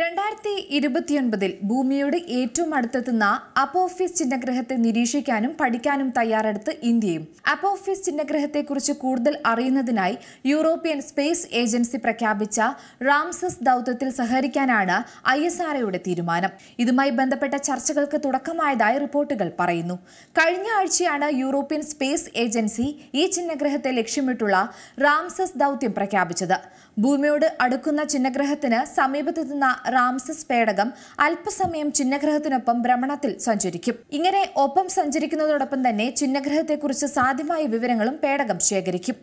രണ്ടായിരത്തി ഇരുപത്തിയൊൻപതിൽ ഭൂമിയോട് ഏറ്റവും അടുത്തെത്തുന്ന അപ്പോഫീസ് ചിഹ്നഗ്രഹത്തെ നിരീക്ഷിക്കാനും പഠിക്കാനും തയ്യാറെടുത്ത് ഇന്ത്യയും അപ്പോഫീസ് ചിഹ്നഗ്രഹത്തെക്കുറിച്ച് കൂടുതൽ അറിയുന്നതിനായി യൂറോപ്യൻ സ്പേസ് ഏജൻസി പ്രഖ്യാപിച്ച റാംസസ് ദൗത്യത്തിൽ സഹകരിക്കാനാണ് ഐ എസ് തീരുമാനം ഇതുമായി ബന്ധപ്പെട്ട ചർച്ചകൾക്ക് തുടക്കമായതായി റിപ്പോർട്ടുകൾ പറയുന്നു കഴിഞ്ഞ ആഴ്ചയാണ് യൂറോപ്യൻ സ്പേസ് ഏജൻസി ഈ ചിഹ്നഗ്രഹത്തെ ലക്ഷ്യമിട്ടുള്ള റാംസസ് ദൗത്യം പ്രഖ്യാപിച്ചത് ഭൂമിയോട് അടുക്കുന്ന ചിഹ്നഗ്രഹത്തിന് സമീപത്തെത്തുന്ന റാംസസ് പേടകം അല്പസമയം ചിഹ്നഗ്രഹത്തിനൊപ്പം ഭ്രമണത്തിൽ സഞ്ചരിക്കും ഇങ്ങനെ ഒപ്പം സഞ്ചരിക്കുന്നതോടൊപ്പം തന്നെ ചിഹ്നഗ്രഹത്തെക്കുറിച്ച് സാധ്യമായ വിവരങ്ങളും പേടകം ശേഖരിക്കും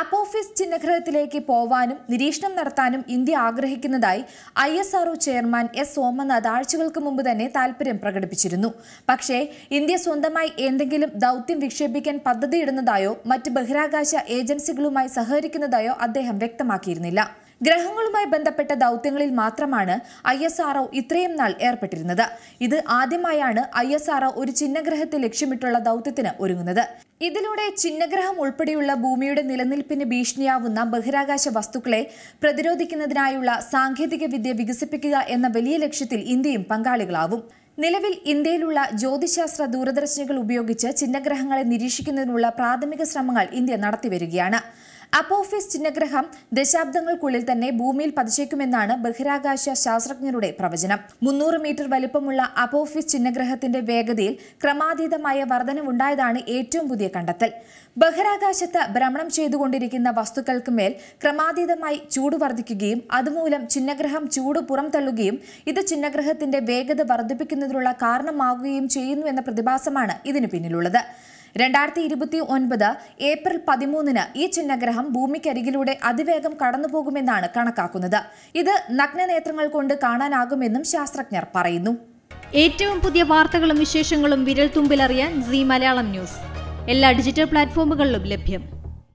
അപ്പോഫിസ് ചിഹ്നഗ്രഹത്തിലേക്ക് പോവാനും നിരീക്ഷണം നടത്താനും ഇന്ത്യ ആഗ്രഹിക്കുന്നതായി I S RO chairman S Somanath ആഴ്ചകൾക്ക് മുമ്പ് തന്നെ താൽപര്യം പ്രകടിപ്പിച്ചിരുന്നു പക്ഷേ ഇന്ത്യ സ്വന്തമായി എന്തെങ്കിലും ദൗത്യം വിക്ഷേപിക്കാൻ പദ്ധതിയിടുന്നതായോ മറ്റ് ബഹിരാകാശ ഏജൻസികളുമായി സഹകരിക്കുന്നതായോ അദ്ദേഹം വ്യക്തമാക്കിയിരുന്നില്ല ഗ്രഹങ്ങളുമായി ബന്ധപ്പെട്ട ദൗത്യങ്ങളിൽ മാത്രമാണ് ഐ എസ് ആർഒ ഇത്രയും നാൾ ഏർപ്പെട്ടിരുന്നത് ഇത് ആദ്യമായാണ് ഐ എസ് ആർഒ ഒരു ചിഹ്നഗ്രഹത്തെ ലക്ഷ്യമിട്ടുള്ള ദൗത്യത്തിന് ഒരുങ്ങുന്നത് ഇതിലൂടെ ചിഹ്നഗ്രഹം ഉൾപ്പെടെയുള്ള ഭൂമിയുടെ നിലനിൽപ്പിന് ഭീഷണിയാവുന്ന ബഹിരാകാശ വസ്തുക്കളെ പ്രതിരോധിക്കുന്നതിനായുള്ള സാങ്കേതിക വിദ്യ വികസിപ്പിക്കുക എന്ന വലിയ ലക്ഷ്യത്തിൽ ഇന്ത്യയും പങ്കാളികളാവും നിലവിൽ ഇന്ത്യയിലുള്ള ജ്യോതിശാസ്ത്ര ദൂരദർശിനികൾ ഉപയോഗിച്ച് ചിഹ്നഗ്രഹങ്ങളെ നിരീക്ഷിക്കുന്നതിനുള്ള പ്രാഥമിക ശ്രമങ്ങൾ ഇന്ത്യ നടത്തിവരികയാണ് അപ്പോഫിസ് ചിഹ്നഗ്രഹം ദശാബ്ദങ്ങൾക്കുള്ളിൽ തന്നെ ഭൂമിയിൽ പതിച്ചേക്കുമെന്നാണ് ബഹിരാകാശ ശാസ്ത്രജ്ഞരുടെ പ്രവചനം മുന്നൂറ് മീറ്റർ വലിപ്പമുള്ള അപ്പോഫിസ് ചിഹ്നഗ്രഹത്തിന്റെ വേഗതയിൽ ക്രമാതീതമായ വർധനവുണ്ടായതാണ് ഏറ്റവും പുതിയ കണ്ടെത്തൽ ബഹിരാകാശത്ത് ഭ്രമണം ചെയ്തുകൊണ്ടിരിക്കുന്ന വസ്തുക്കൾക്ക് മേൽ ക്രമാതീതമായി ചൂട് വർദ്ധിക്കുകയും അതുമൂലം ചിഹ്നഗ്രഹം ചൂട് പുറംതള്ളുകയും ഇത് ചിഹ്നഗ്രഹത്തിന്റെ വേഗത വർദ്ധിപ്പിക്കുന്നതിനുള്ള കാരണമാകുകയും ചെയ്യുന്നു എന്ന പ്രതിഭാസമാണ് ഇതിനു പിന്നിലുള്ളത് രണ്ടായിരത്തി ഇരുപത്തി ഒൻപത് ഏപ്രിൽ പതിമൂന്നിന് ഈ ചിഹ്നഗ്രഹം ഭൂമിക്കരികിലൂടെ അതിവേഗം കടന്നുപോകുമെന്നാണ് കണക്കാക്കുന്നത് ഇത് നഗ്നനേത്രങ്ങൾ കൊണ്ട് കാണാനാകുമെന്നും ശാസ്ത്രജ്ഞർ പറയുന്നു ഏറ്റവും പുതിയ വാർത്തകളും വിശേഷങ്ങളും വിരൽ തുമ്പിലറിയാൻ സി മലയാളം ന്യൂസ് എല്ലാ ഡിജിറ്റൽ പ്ലാറ്റ്ഫോമുകളിലും ലഭ്യം